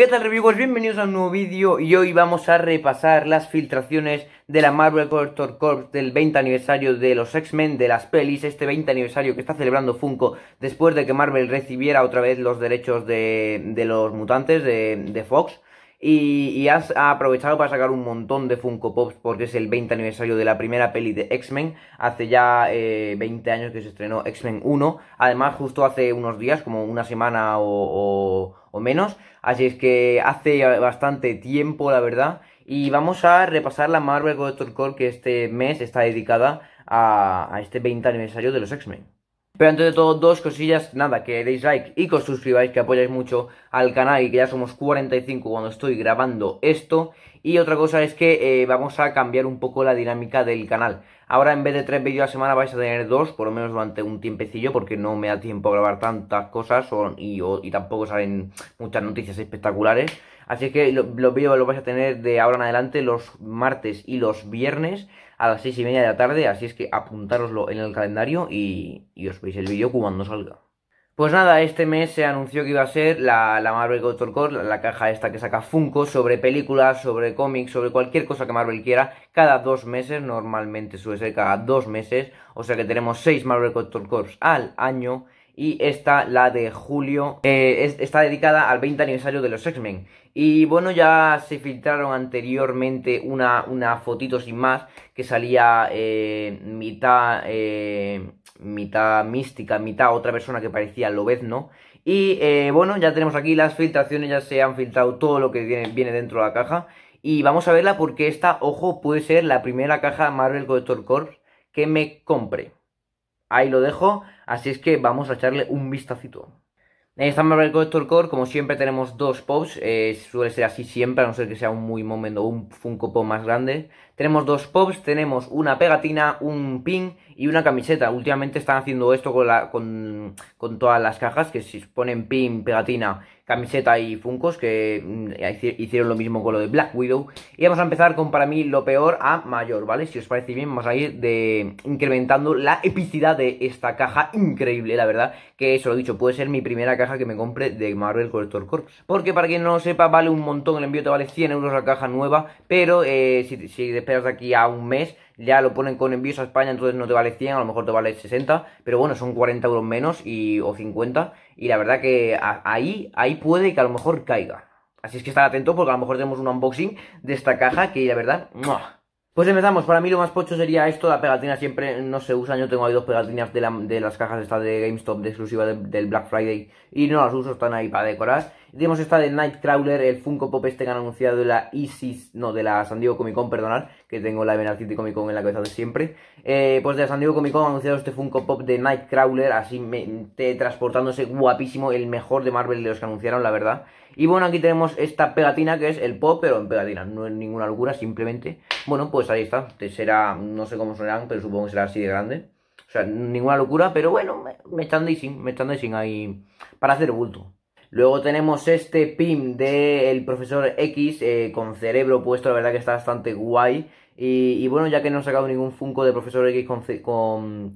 ¿Qué tal reviewers? Bienvenidos a un nuevo vídeo y hoy vamos a repasar las filtraciones de la Marvel Collector Corps del 20 aniversario de los X-Men de las pelis, este 20 aniversario que está celebrando Funko después de que Marvel recibiera otra vez los derechos de, de los mutantes de, de Fox y, has aprovechado para sacar un montón de Funko Pops porque es el 20 aniversario de la primera peli de X-Men. Hace ya eh, 20 años que se estrenó X-Men 1. Además, justo hace unos días, como una semana o, menos. Así es que hace bastante tiempo, la verdad. Y vamos a repasar la Marvel Collector Core que este mes está dedicada a, a este 20 aniversario de los X-Men. Pero antes de todo, dos cosillas, nada, que deis like y que os suscribáis, que apoyáis mucho al canal y que ya somos 45 cuando estoy grabando esto. Y otra cosa es que eh, vamos a cambiar un poco la dinámica del canal. Ahora en vez de tres vídeos a la semana vais a tener dos, por lo menos durante un tiempecillo, porque no me da tiempo a grabar tantas cosas y, tampoco salen muchas noticias espectaculares. Así que los vídeos los vais a tener de ahora en adelante los martes y los viernes a las 6 y media de la tarde, así es que apuntároslo en el calendario y, os veis el vídeo cuando salga. Pues nada, este mes se anunció que iba a ser la, Marvel Culture Corps, la, caja esta que saca Funko sobre películas, sobre cómics, sobre cualquier cosa que Marvel quiera, cada dos meses, normalmente suele ser cada dos meses, o sea que tenemos seis Marvel Culture Corps al año y esta, la de julio, eh, está dedicada al 20 aniversario de los X-Men. Y bueno, ya se filtraron anteriormente una, una fotito sin más que salía eh, mitad, eh, mitad mística, mitad otra persona que parecía Lobezno. Y bueno, ya tenemos aquí las filtraciones, ya se han filtrado todo lo que viene, dentro de la caja. Y vamos a verla porque esta, ojo, puede ser la primera caja Marvel Collector Corps que me compre. Ahí lo dejo, así es que vamos a echarle un vistacito. En esta Marvel Collector Core, como siempre, tenemos dos pops. Eh, suele ser así siempre, a no ser que sea un muy momento un Funko Pop más grande. Tenemos dos pops, tenemos una pegatina, un pin y una camiseta. Últimamente están haciendo esto con, con, con todas las cajas, que si ponen pin, pegatina camiseta y Funcos, que mm, hicieron lo mismo con lo de Black Widow. Y vamos a empezar con, para mí, lo peor a mayor, ¿vale? Si os parece bien, vamos a ir de incrementando la epicidad de esta caja increíble, la verdad. Que eso lo he dicho, puede ser mi primera caja que me compre de Marvel Collector Core Porque para quien no lo sepa, vale un montón, el envío te vale 100 euros la caja nueva. Pero eh, si, si esperas de aquí a un mes ya lo ponen con envíos a España, entonces no te vale 100, a lo mejor te vale 60, pero bueno, son 40 euros menos y, o 50, y la verdad que ahí, ahí puede que a lo mejor caiga. Así es que estar atento porque a lo mejor tenemos un unboxing de esta caja que la verdad... Pues empezamos, para mí lo más pocho sería esto, la pegatina siempre no se usa, yo tengo ahí dos pegatinas de, de las cajas estas de GameStop de exclusiva del Black Friday y no las uso, están ahí para decorar. Tenemos esta de Nightcrawler, el Funko Pop este que han anunciado de la ISIS, no, de la San Diego Comic Con, perdonad, que tengo la de Comic Con en la cabeza de siempre. Eh, pues de la San Diego Comic Con han anunciado este Funko Pop de Nightcrawler, así me, transportándose guapísimo, el mejor de Marvel de los que anunciaron, la verdad. Y bueno, aquí tenemos esta pegatina que es el pop, pero en pegatina, no es ninguna locura, simplemente. Bueno, pues ahí está, será, no sé cómo sonarán, pero supongo que será así de grande. O sea, ninguna locura, pero bueno, me me están sin ahí para hacer bulto. Luego tenemos este pin del profesor X eh, con cerebro puesto, la verdad que está bastante guay. Y, bueno, ya que no he sacado ningún Funko de profesor X con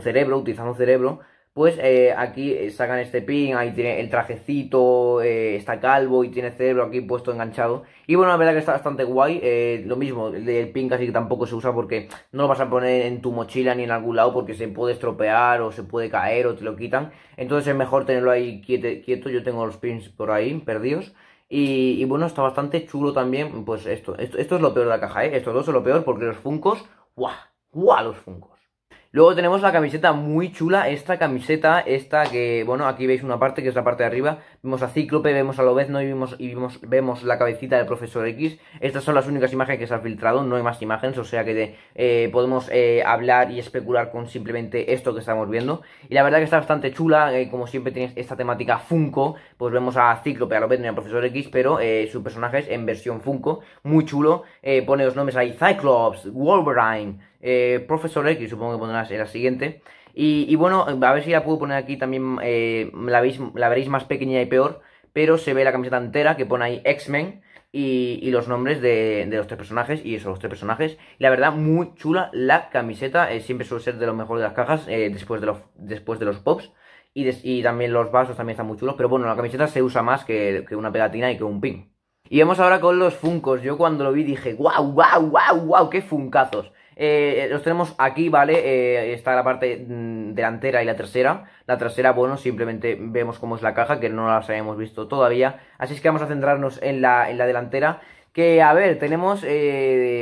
cerebro, utilizando cerebro, pues eh, aquí eh, sacan este pin, ahí tiene el trajecito, eh, está calvo y tiene cerebro aquí puesto enganchado. Y bueno, la verdad que está bastante guay, lo mismo, el pin casi que tampoco se usa porque no lo vas a poner en tu mochila ni en algún lado porque se puede estropear o se puede caer o te lo quitan. Entonces es mejor tenerlo ahí quieto, yo tengo los pins por ahí perdidos. Y, bueno, está bastante chulo también, pues esto, esto, es lo peor de la caja, ¿eh? Estos dos son lo peor porque los Funcos, ¡guau! ¡guau! Los Funcos. Luego tenemos la camiseta muy chula, esta camiseta, esta que, bueno, aquí veis una parte que es la parte de arriba, vemos a Cíclope, vemos a Lobezno y, vimos, y vemos la cabecita del Profesor X. Estas son las únicas imágenes que se han filtrado, no hay más imágenes, o sea que eh, podemos eh, hablar y especular con simplemente esto que estamos viendo. Y la verdad que está bastante chula, eh, como siempre tienes esta temática Funko, pues vemos a Cíclope, a Lobezno y al Profesor X, pero su personaje es en versión Funko, muy chulo, pone los nombres ahí, Cyclops, Wolverine eh, Profesor X, supongo que pondrás en la siguiente. Y, bueno, a ver si la puedo poner aquí también, eh, la, veréis más pequeña y peor, pero se ve la camiseta entera que pone ahí X-Men. Y, los nombres de, los tres personajes y eso, los tres personajes. la verdad, muy chula la camiseta. Eh, siempre suele ser de lo mejor de las cajas eh, después, de los, después de los pops. Y, también los vasos también están muy chulos. Pero bueno, la camiseta se usa más que, una pegatina y que un pin. Y vamos ahora con los funcos. Yo cuando lo vi dije, wow, wow, wow, wow, qué funcazos. Eh, eh, los tenemos aquí, ¿vale? Eh, está la parte mm, delantera y la trasera. La trasera, bueno, simplemente vemos cómo es la caja, que no las habíamos visto todavía. Así es que vamos a centrarnos en la, en la delantera. Que, a ver, tenemos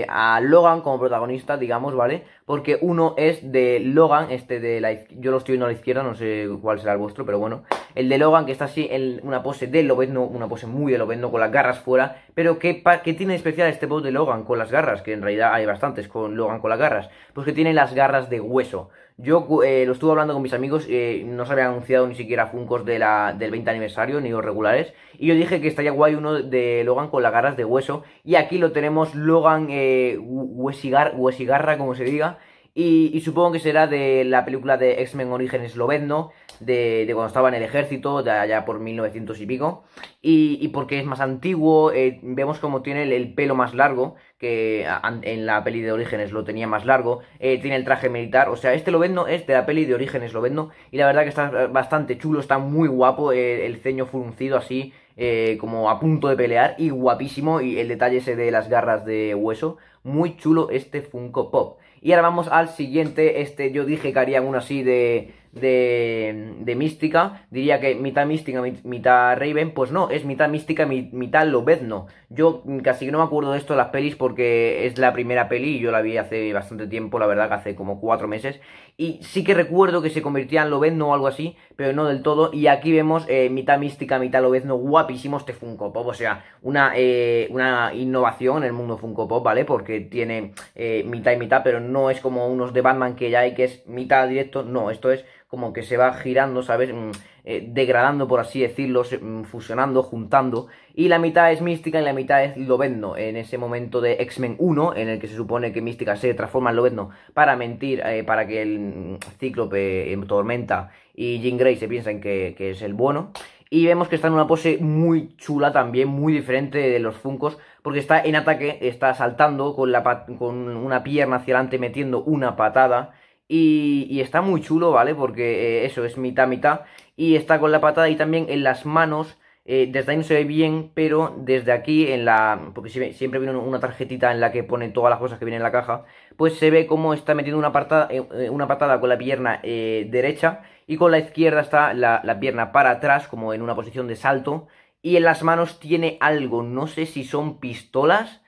a Logan como protagonista, digamos, ¿vale? Porque uno es de Logan, este de la... Yo lo estoy viendo a la izquierda, no sé cuál será el vuestro, pero bueno. El de Logan, que está así en una pose de Lobezno, una pose muy de Lobezno con las garras fuera. Pero ¿qué, tiene especial este pose de Logan con las garras? Que en realidad hay bastantes con Logan con las garras. Pues que tiene las garras de hueso. Yo eh, lo estuve hablando con mis amigos, eh, no se había anunciado ni siquiera Funcos del 20 aniversario, ni los regulares. Y yo dije que estaría guay uno de Logan con las garras de hueso. Y aquí lo tenemos Logan eh, huesigar, huesigarra, como se diga. Y, supongo que será de la película de X-Men Origen Esloveno, de, de, cuando estaba en el ejército, ya allá por 1900 y pico. Y, porque es más antiguo, eh, vemos como tiene el, pelo más largo, que en la peli de Orígenes lo tenía más largo. Eh, tiene el traje militar, o sea, este Lovendo es de la peli de Orígenes Lovendo Y la verdad que está bastante chulo, está muy guapo, eh, el ceño fruncido así, eh, como a punto de pelear y guapísimo y el detalle ese de las garras de hueso, muy chulo este Funko Pop. Y ahora vamos al siguiente, este yo dije que harían uno así de de, de mística, diría que mitad mística, mitad Raven, pues no, es mitad mística, mitad Lobezno. Yo casi que no me acuerdo de esto de las pelis porque es la primera peli, Y yo la vi hace bastante tiempo, la verdad que hace como cuatro meses, y sí que recuerdo que se convertía en Lobezno o algo así, pero no del todo, y aquí vemos eh, mitad mística, mitad Lobezno, guapísimo este Funko Pop, o sea, una, eh, una innovación en el mundo Funko Pop, ¿vale? Porque tiene eh, mitad y mitad, pero no es como unos de Batman que ya hay que es mitad directo, no, esto es como que se va girando, ¿sabes? Mm, eh, degradando, por así decirlo, mm, fusionando, juntando. Y la mitad es Mística y la mitad es Lobezno. En ese momento de X-Men 1, en el que se supone que Mística se transforma en Lobezno para mentir, eh, para que el mm, Cíclope, eh, Tormenta y Jean Grey se piensa que, que es el bueno. Y vemos que está en una pose muy chula también, muy diferente de los Funcos, porque está en ataque, está saltando con, la, con una pierna hacia adelante, metiendo una patada y, está muy chulo, ¿vale? Porque eh, eso es mitad, mitad. Y está con la patada y también en las manos. Eh, desde ahí no se ve bien, pero desde aquí, en la porque siempre viene una tarjetita en la que pone todas las cosas que vienen en la caja, pues se ve cómo está metiendo una patada, eh, una patada con la pierna derecha y con la izquierda está la pierna para atrás, como en una posición de salto. Y en las manos tiene algo, no sé si son pistolas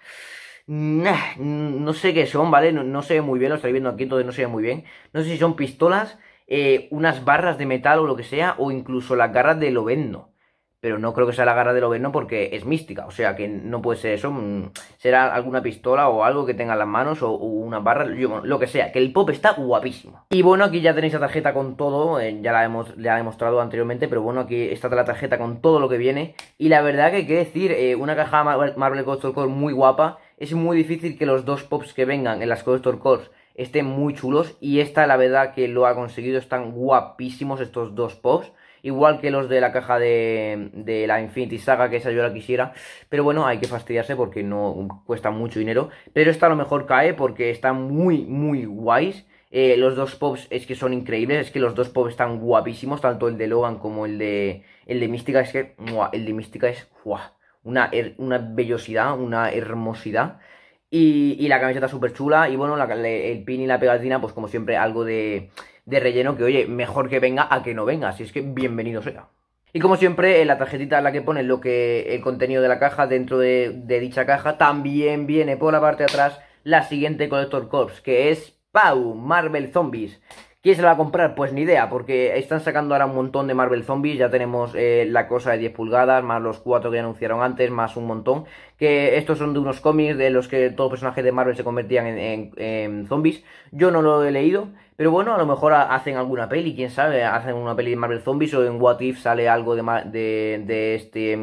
no sé qué son, ¿vale? No, sé se ve muy bien, lo estoy viendo aquí, entonces no se ve muy bien. No sé si son pistolas, eh, unas barras de metal o lo que sea, o incluso las garras de loveno, Pero no creo que sea la garra de loveno porque es mística, o sea que no puede ser eso. Mm, será alguna pistola o algo que tenga en las manos o, una barra, lo que sea. Que el pop está guapísimo. Y bueno, aquí ya tenéis la tarjeta con todo, eh, ya la hemos le he demostrado anteriormente, pero bueno, aquí está la tarjeta con todo lo que viene. Y la verdad que hay que decir, eh, una caja Marvel Core muy guapa es muy difícil que los dos pops que vengan en las Collector Cores estén muy chulos. Y esta, la verdad, que lo ha conseguido. Están guapísimos estos dos pops. Igual que los de la caja de, la Infinity Saga, que esa yo la quisiera. Pero bueno, hay que fastidiarse porque no cuesta mucho dinero. Pero esta a lo mejor cae porque están muy, muy guays. Eh, los dos pops es que son increíbles, es que los dos pops están guapísimos, tanto el de Logan como el de, el de Mística. Es que, el de Mística es... gua una, una vellosidad, una hermosidad. Y, la camiseta súper chula. Y bueno, el pin y la pegatina, pues como siempre, algo de, relleno. Que oye, mejor que venga a que no venga. Así es que bienvenido sea. Y como siempre, en la tarjetita en la que pone lo que el contenido de la caja dentro de, dicha caja, también viene por la parte de atrás la siguiente Collector Corps, que es ¡Pau! Marvel Zombies. ¿Quién se la va a comprar? Pues ni idea, porque están sacando ahora un montón de Marvel Zombies, ya tenemos eh, la cosa de 10 pulgadas, más los 4 que anunciaron antes, más un montón, que estos son de unos cómics de los que todos los personajes de Marvel se convertían en, zombies, yo no lo he leído, pero bueno, a lo mejor hacen alguna peli, quién sabe, hacen una peli de Marvel Zombies o en What If sale algo de, este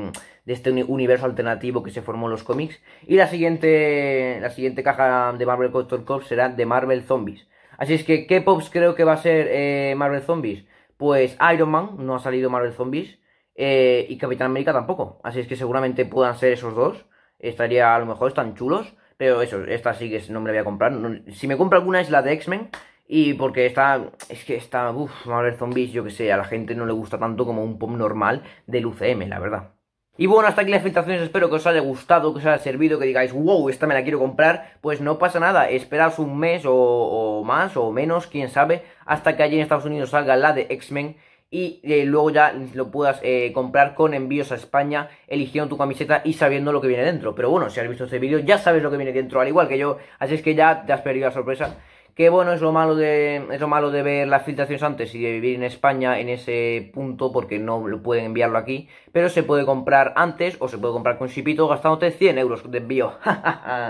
de este universo alternativo que se formó en los cómics. Y la siguiente, la siguiente caja de Marvel collector Corp será de Marvel Zombies. Así es que, ¿qué pops creo que va a ser eh, Marvel Zombies? Pues Iron Man, no ha salido Marvel Zombies, eh, y Capitán América tampoco. Así es que seguramente puedan ser esos dos. Estaría, a lo mejor están chulos, pero eso, esta sí que no me la voy a comprar. si me compro alguna es la de X-Men, y porque está, es que esta, uff, Marvel Zombies, yo que sé, a la gente no le gusta tanto como un pop normal del UCM, la verdad. Y bueno, hasta aquí las filtraciones, espero que os haya gustado, que os haya servido, que digáis, wow, esta me la quiero comprar, pues no pasa nada, esperaos un mes o, más o menos, quién sabe, hasta que allí en Estados Unidos salga la de X-Men y eh, luego ya lo puedas eh, comprar con envíos a España, eligiendo tu camiseta y sabiendo lo que viene dentro. Pero bueno, si has visto este vídeo ya sabes lo que viene dentro, al igual que yo, así es que ya te has perdido la sorpresa. Que bueno, es lo malo de, lo malo de ver las filtraciones antes y de vivir en España en ese punto porque no pueden enviarlo aquí. Pero se puede comprar antes o se puede comprar con Shipito gastándote 100 euros de envío.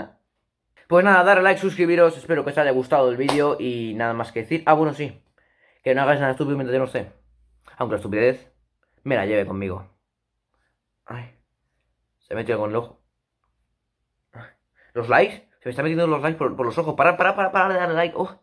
pues nada, darle like, suscribiros, espero que os haya gustado el vídeo y nada más que decir. Ah, bueno, sí, que no hagáis nada estúpido mientras no sé. Aunque la estupidez me la lleve conmigo. Ay, se metió con el ojo. Los likes se me está metiendo los likes por, por los ojos. Para, para, para, para de darle like. Oh.